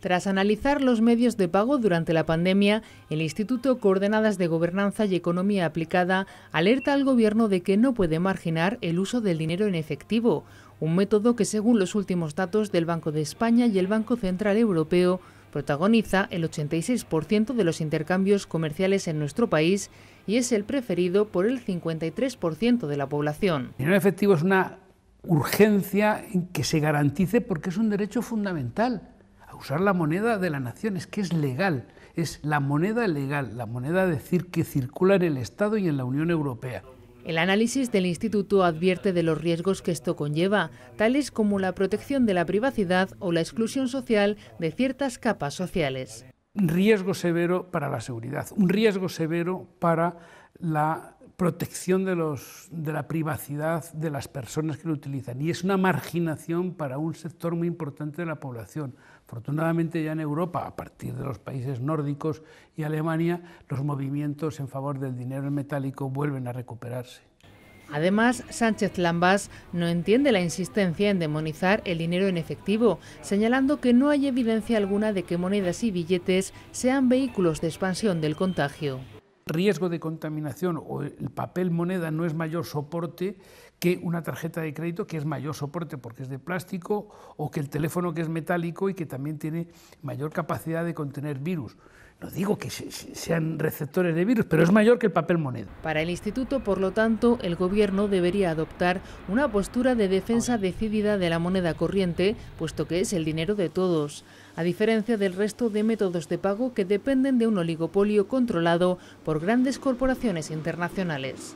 Tras analizar los medios de pago durante la pandemia, el Instituto Coordenadas de Gobernanza y Economía Aplicada alerta al Gobierno de que no puede marginar el uso del dinero en efectivo, un método que según los últimos datos del Banco de España y el Banco Central Europeo protagoniza el 86% de los intercambios comerciales en nuestro país y es el preferido por el 53% de la población. El dinero en efectivo es una urgencia que se garantice porque es un derecho fundamental usar la moneda de la nación, es que es legal, es la moneda legal, la moneda decir que circula en el Estado y en la Unión Europea. El análisis del instituto advierte de los riesgos que esto conlleva, tales como la protección de la privacidad o la exclusión social de ciertas capas sociales riesgo severo para la seguridad, un riesgo severo para la protección de, la privacidad de las personas que lo utilizan y es una marginación para un sector muy importante de la población. Afortunadamente ya en Europa, a partir de los países nórdicos y Alemania, los movimientos en favor del dinero metálico vuelven a recuperarse. Además, Sánchez Lambas no entiende la insistencia en demonizar el dinero en efectivo, señalando que no hay evidencia alguna de que monedas y billetes sean vehículos de expansión del contagio. Riesgo de contaminación o el papel moneda no es mayor soporte que una tarjeta de crédito que es mayor soporte porque es de plástico o que el teléfono que es metálico y que también tiene mayor capacidad de contener virus no digo que sean receptores de virus, pero es mayor que el papel moneda. Para el instituto, por lo tanto, el gobierno debería adoptar una postura de defensa decidida de la moneda corriente, puesto que es el dinero de todos, a diferencia del resto de métodos de pago que dependen de un oligopolio controlado por grandes corporaciones internacionales.